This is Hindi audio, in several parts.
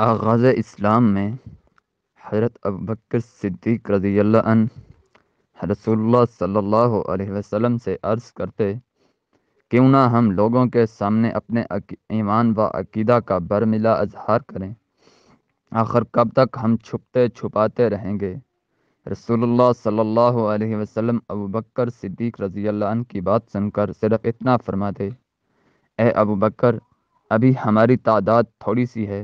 आगाज़ इस्लाम में हज़रत अबकर सिद्दीक रज़ी अन रसूलुल्लाह सल्लल्लाहु अलैहि वसल्लम से अर्ज़ करते क्यों ना हम लोगों के सामने अपने ईमान व अकीदा का बरमिला इजहार करें आखिर कब तक हम छुपते छुपाते रहेंगे रसूलुल्लाह सल्लल्लाहु अलैहि वसल्लम अबू बकर सिद्दीक रज़ी अन की बात सुनकर सिर्फ इतना फरमाते ए अबू बकर अभी हमारी तादाद थोड़ी सी है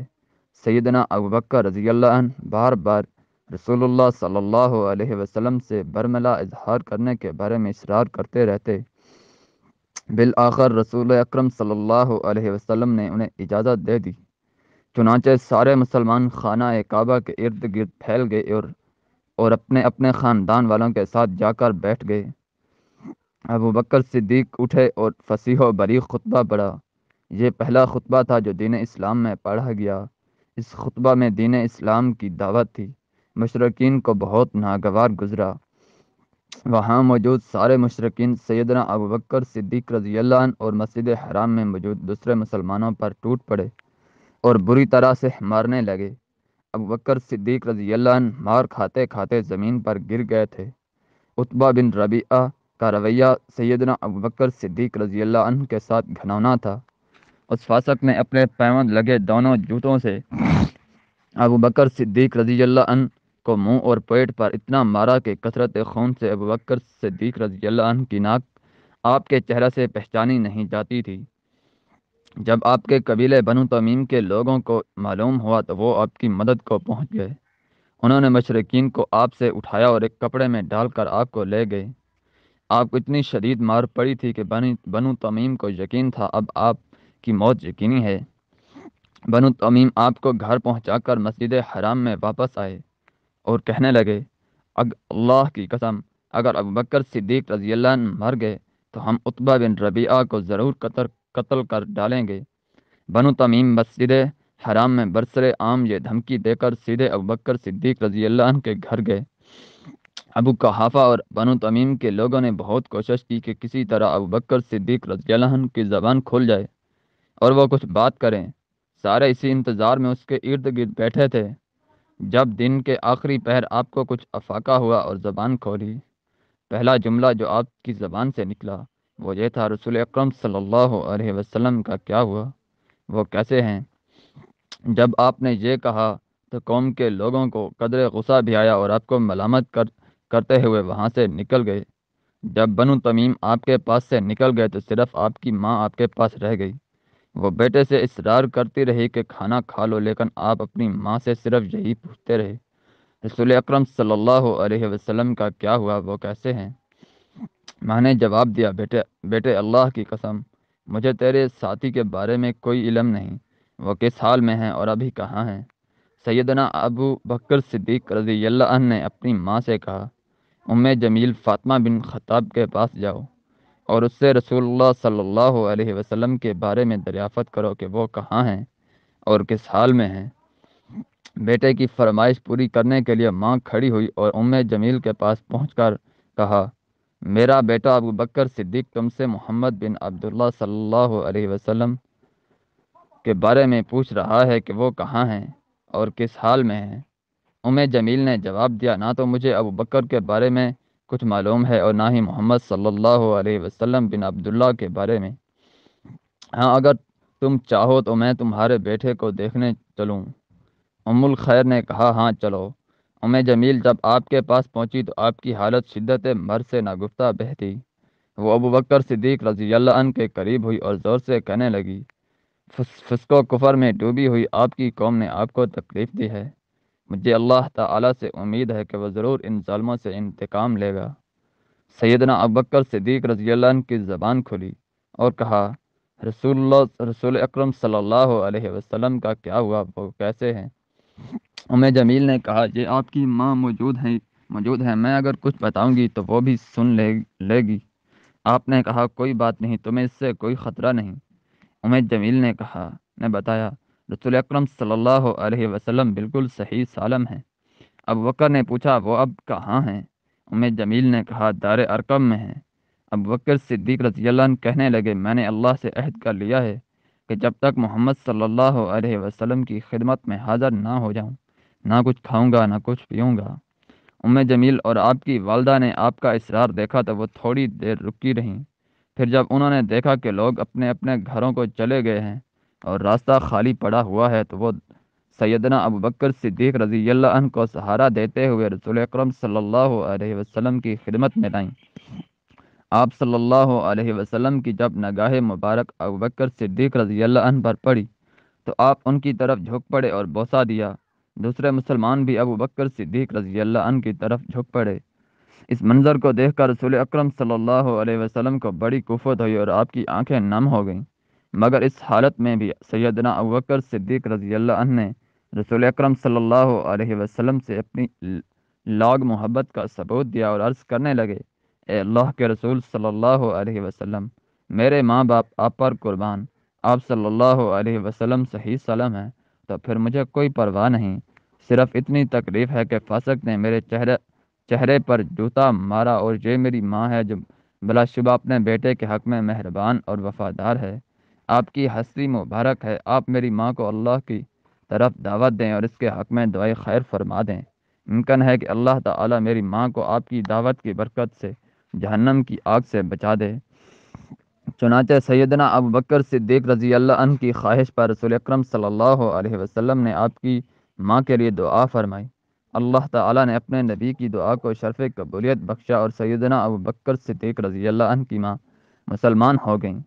सैदना अबूबकर रजी बार बार रसूलुल्लाह सल्लल्लाहु अलैहि वसल्लम से बरमला इजहार करने के बारे में इसरार करते रहते बिल आखिर रसूल अक्रम वसल्लम ने उन्हें इजाज़त दे दी चुनाचे सारे मुसलमान खाना काबा के इर्द गिर्द फैल गए और और अपने अपने ख़ानदान वालों के साथ जाकर बैठ गए अबू बकर सिद्दीक उठे और फसीह बरी खुतबा पढ़ा ये पहला खुतबा था जो दीन इस्लाम में पढ़ा गया इस खुतबा में दीन इस्लाम की दावत थी मशरकिन को बहुत नागवार गुजरा वहाँ मौजूद सारे मशरकिन सैदना अबूबकर सिद्दीक रजी और मस्जिद हराम में मौजूद दूसरे मुसलमानों पर टूट पड़े और बुरी तरह से मारने लगे अबू बकर सिद्दीक रजी मार खाते खाते ज़मीन पर गिर गए थे उतबा बिन रबिया का रवैया सैदना अबूबकर बकर सिद्दीक रजी के साथ घनौना था उस फासक ने अपने पैमन लगे दोनों जूतों से अबू बकर सिद्दीक रजी अन को मुंह और पेट पर इतना मारा कि कसरत खून से अबू बकर सिद्दीक रजी अन की नाक आपके चेहरा से पहचानी नहीं जाती थी जब आपके कबीले बनु तमीम के लोगों को मालूम हुआ तो वो आपकी मदद को पहुंच गए उन्होंने मशरकिन को आपसे उठाया और एक कपड़े में डालकर आपको ले गए आपको इतनी शदीद मार पड़ी थी कि बनी बनु तमीम को यकीन था अब आप की मौत यकीनी है बनु तमीम आपको घर पहुंचाकर मस्जिद हराम में वापस आए और कहने लगे अग अल्लाह की कसम अगर अब बकर सिद्दीक रजी मर गए तो हम उतबा बिन रबिया को ज़रूर कतर कत्ल कर डालेंगे बनु तमीम मस्जिद हराम में बरसर आम ये धमकी देकर सीधे अब बकर सिद्दीक रजी के घर गए अबू कहाफा और बनु तमीम के लोगों ने बहुत कोशिश की कि किसी तरह अब बकर सिद्दीक रजी की ज़बान खुल जाए और वह कुछ बात करें सारे इसी इंतज़ार में उसके इर्द गिर्द बैठे थे जब दिन के आखिरी पहर आपको कुछ अफाका हुआ और ज़बान खोली पहला जुमला जो आपकी ज़बान से निकला वो ये था रसूल अक्रम सल्लल्लाहु अलैहि वसल्लम का क्या हुआ वो कैसे हैं जब आपने ये कहा तो कौम के लोगों को कदर गुस्सा भी आया और आपको मलामत कर करते हुए वहाँ से निकल गए जब बनु तमीम आपके पास से निकल गए तो सिर्फ़ आपकी माँ आपके पास रह गई वो बेटे से इसरार करती रही कि खाना खा लो लेकिन आप अपनी माँ से सिर्फ यही पूछते रहे रसूल अक्रम वसल्लम का क्या हुआ वो कैसे हैं माँ ने जवाब दिया बेटे बेटे अल्लाह की कसम मुझे तेरे साथी के बारे में कोई इलम नहीं वो किस हाल में हैं और अभी कहाँ हैं सैदना अबू बकर सिद्दीक रजी ने अपनी माँ से कहा उम्म जमील फातमा बिन खताब के पास जाओ और उससे रसूल सल्लल्लाहु अलैहि वसल्लम के बारे में दरियाफ़त करो कि वो कहाँ हैं और किस हाल में हैं बेटे की फरमाइश पूरी करने के लिए माँ खड़ी हुई और उम जमील के पास पहुँच कर कहा मेरा बेटा अबू बकर सिद्दीक तुमसे मोहम्मद बिन अब्दुल्ला सल्लल्लाहु अलैहि वसल्लम के बारे में पूछ रहा है कि वो कहाँ हैं और किस हाल में हैं उम जमील ने जवाब दिया ना तो मुझे अबू बकर के बारे में कुछ मालूम है और ना ही मोहम्मद सल्लल्लाहु अलैहि वसल्लम बिन अब्दुल्ला के बारे में हाँ अगर तुम चाहो तो मैं तुम्हारे बेटे को देखने चलूँ अमुल खैर ने कहा हाँ चलो उम जमील जब आपके पास पहुँची तो आपकी हालत शिद्दत मर से नागुफ्ता बहती वो अबू बकर सिद्दीक रजी अल्लाह के करीब हुई और ज़ोर से कहने लगी फिस्को कुफर में डूबी हुई आपकी कौम ने आपको तकलीफ़ दी है मुझे अल्लाह ताला से उम्मीद है कि वह ज़रूर इन जालमों से इंतकाम लेगा सैदना अबकर सिद्दीक रजी की ज़बान खुली और कहा रसूल रसूल अक्रम सम का क्या हुआ वो कैसे हैं उमें जमील ने कहा ये आपकी माँ मौजूद है मौजूद है मैं अगर कुछ बताऊँगी तो वो भी सुन ले लेगी आपने कहा कोई बात नहीं तुम्हें इससे कोई ख़तरा नहीं उमेर जमील ने कहा ने बताया रसूल अक्रम सल्लल्लाहु वसल्लम बिल्कुल सही सालम हैं अब वक्र ने पूछा वो अब कहाँ हैं उम जमील ने कहा दार अरकम में हैं अब वक्र सिद्दीक रजील्ला कहने लगे मैंने अल्लाह से अहद कर लिया है कि जब तक मोहम्मद सल्ला वसलम की खिदमत में हाजिर ना हो जाऊँ ना कुछ खाऊँगा ना कुछ पीऊँगा उम जमील और आपकी वालदा ने आपका इसरार देखा तो वो थोड़ी देर रुकी रहीं फिर जब उन्होंने देखा कि लोग अपने अपने घरों को चले गए हैं और रास्ता खाली पड़ा हुआ है तो वो सैदना अबू बकर सिद्दीक रजी अन को सहारा देते हुए रसूल अक्रम सम की खिदमत में लाई आप सल्ला वसलम की जब नगाह मुबारक अबू बकर सिद्दीक रजी अन पर पड़ी तो आप उनकी तरफ झुक पड़े और बोसा दिया दूसरे मुसलमान भी अबू बकर सिद्दीक रजी अन की तरफ झुक पड़े इस मंज़र को देखकर रसूल अक्रम सल्लल्लाहु को बड़ी कुफत हुई और आपकी आंखें नम हो गईं मगर इस हालत में भी सैदना अवकर सिद्दीक रजी अल्लाह ने रसूल अक्रम सल्लल्लाहु से अपनी लाग मोहब्बत का सबूत दिया और अर्ज़ करने लगे ए अल्लाह के रसूल सल्ला वसलम मेरे माँ बाप आप पर कुर्बान आप सल्ला वसलम सही सलम हैं तो फिर मुझे कोई परवाह नहीं सिर्फ इतनी तकलीफ़ है कि फासक ने मेरे चेहरे चेहरे पर जूता मारा और ये मेरी माँ है जो बलाशुबा अपने बेटे के हक में मेहरबान और वफादार है आपकी हंसी मुबारक है आप मेरी माँ को अल्लाह की तरफ दावत दें और इसके हक में दुआई खैर फरमा दें मुमकिन है कि अल्लाह ताला मेरी माँ को आपकी दावत की बरकत से जहन्नम की आग से बचा दे चुनाचे सैदना अबू बकर सिद्दीक रजी अल्लाह की ख्वाहिश पर रसूल अक्रम वसल्लम ने आपकी माँ के लिए दुआ फरमाई अल्लाह ताला ने अपने नबी की दुआ को शर्फ कबूलियत बख्शा और सैदना अबू बकर सिद्दीक रजी अल्लाह की माँ मुसलमान हो गईं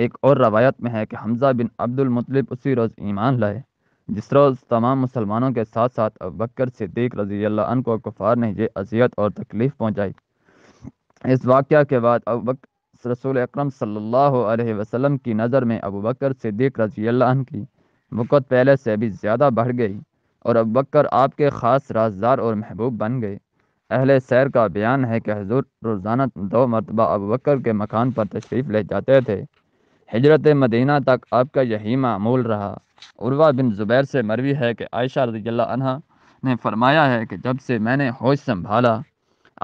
एक और रवायत में है कि हमजा बिन मुतलिब उसी रोज़ ईमान लाए जिस रोज़ तमाम मुसलमानों के साथ साथ बकर सिद्दीक रजी अल्लाह को कुफार ने ये अजियत और तकलीफ़ पहुँचाई इस वाक़ के बाद बक रसूल अक्रम सम की नज़र में अबू बकर सिद्दीक रजी अल्लाह की मुकत पहले से भी ज़्यादा बढ़ गई और अब बकर आपके ख़ास राजदार और महबूब बन गए अहल सैर का बयान है कि हजूर रोज़ाना दो मरतबा अब बकर के मकान पर तशरीफ़ ले जाते थे हजरत मदीना तक आपका यही मामूल रहा उर्वा बिन ज़ुबैर से मरवी है कि आयशा रजील्ला ने फरमाया है कि जब से मैंने होश संभाला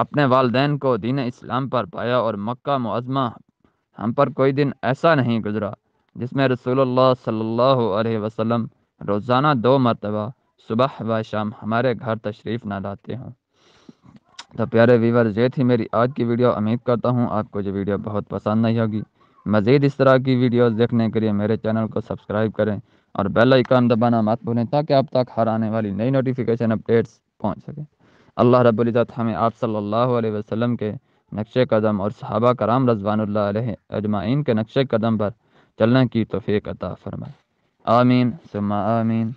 अपने वालदे को दीन इस्लाम पर पाया और मक्का मुआजमा हम पर कोई दिन ऐसा नहीं गुजरा जिसमें रसूलुल्लाह सल्लल्लाहु अलैहि वसल्लम रोज़ाना दो मरतबा सुबह व शाम हमारे घर तशरीफ़ ना लाते हों तो प्यारे वीवर ये थी मेरी आज की वीडियो उम्मीद करता हूँ आपको ये वीडियो बहुत पसंद आई होगी मज़ीद इस तरह की वीडियोस देखने के लिए मेरे चैनल को सब्सक्राइब करें और बेल आइकन दबाना मत भूलें ताकि आप तक हर आने वाली नई नोटिफिकेशन अपडेट्स पहुंच सकें अल्लाह रब्ज़त हमें आप सल्लल्लाहु अलैहि वसल्लम के नक्श कदम और सहाबा कराम रजवान अजमाइन के नक्श कदम पर चलने की तोफ़ी अता फ़रमाए आमीन सुमा आमीन